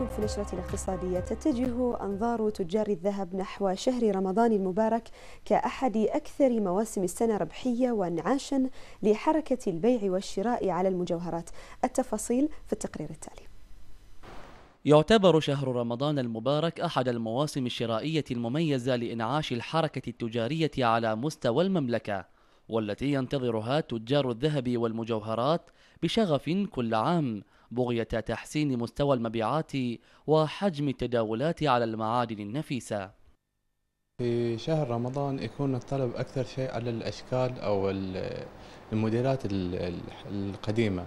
معكم في نشرة الاقتصادية تتجه أنظار تجار الذهب نحو شهر رمضان المبارك كأحد أكثر مواسم السنة ربحية وانعاشا لحركة البيع والشراء على المجوهرات التفاصيل في التقرير التالي يعتبر شهر رمضان المبارك أحد المواسم الشرائية المميزة لإنعاش الحركة التجارية على مستوى المملكة والتي ينتظرها تجار الذهب والمجوهرات بشغف كل عام بغية تحسين مستوى المبيعات وحجم التداولات على المعادن النفيسة في شهر رمضان يكون الطلب أكثر شيء على الأشكال أو الموديلات القديمة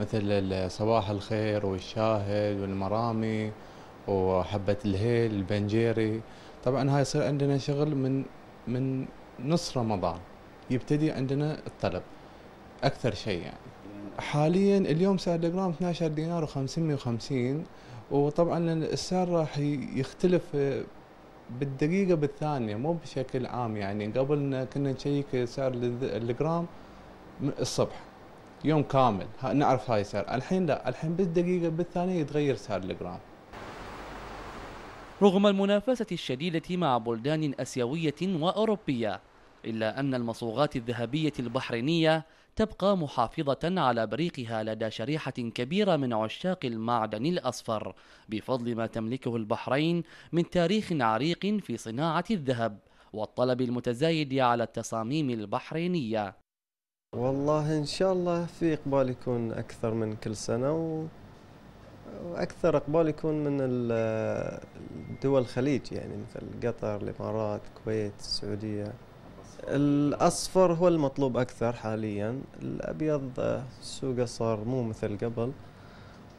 مثل صباح الخير والشاهد والمرامي وحبة الهيل البنجيري طبعا هاي يصير عندنا شغل من من نص رمضان يبتدي عندنا الطلب اكثر شيء يعني حاليا اليوم سعر الجرام 12 دينار و550 وطبعا السعر راح يختلف بالدقيقة بالثانية مو بشكل عام يعني قبل كنا نشيك سعر الجرام الصبح يوم كامل نعرف هاي سعر الحين لا الحين بالدقيقة بالثانية يتغير سعر الجرام رغم المنافسة الشديدة مع بلدان أسيوية وأوروبية إلا أن المصوغات الذهبية البحرينية تبقى محافظة على بريقها لدى شريحة كبيرة من عشاق المعدن الأصفر بفضل ما تملكه البحرين من تاريخ عريق في صناعة الذهب والطلب المتزايد على التصاميم البحرينية والله إن شاء الله في إقبال يكون أكثر من كل سنة و... وأكثر إقبال يكون من دول الخليج يعني مثل قطر الإمارات الكويت السعودية الأصفر هو المطلوب أكثر حاليا الأبيض سوقه صار مو مثل قبل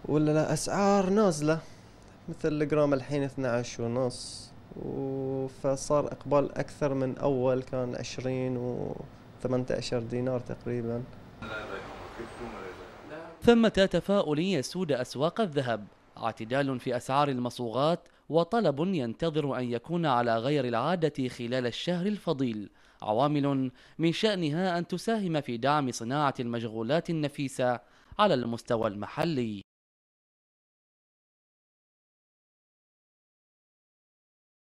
ولا لا أسعار نازلة مثل الجرام الحين 12 ونص فصار إقبال أكثر من أول كان 20 و 18 دينار تقريبا ثمة تفاؤل يسود أسواق الذهب اعتدال في أسعار المصوغات وطلب ينتظر أن يكون على غير العادة خلال الشهر الفضيل عوامل من شأنها أن تساهم في دعم صناعة المشغولات النفيسة على المستوى المحلي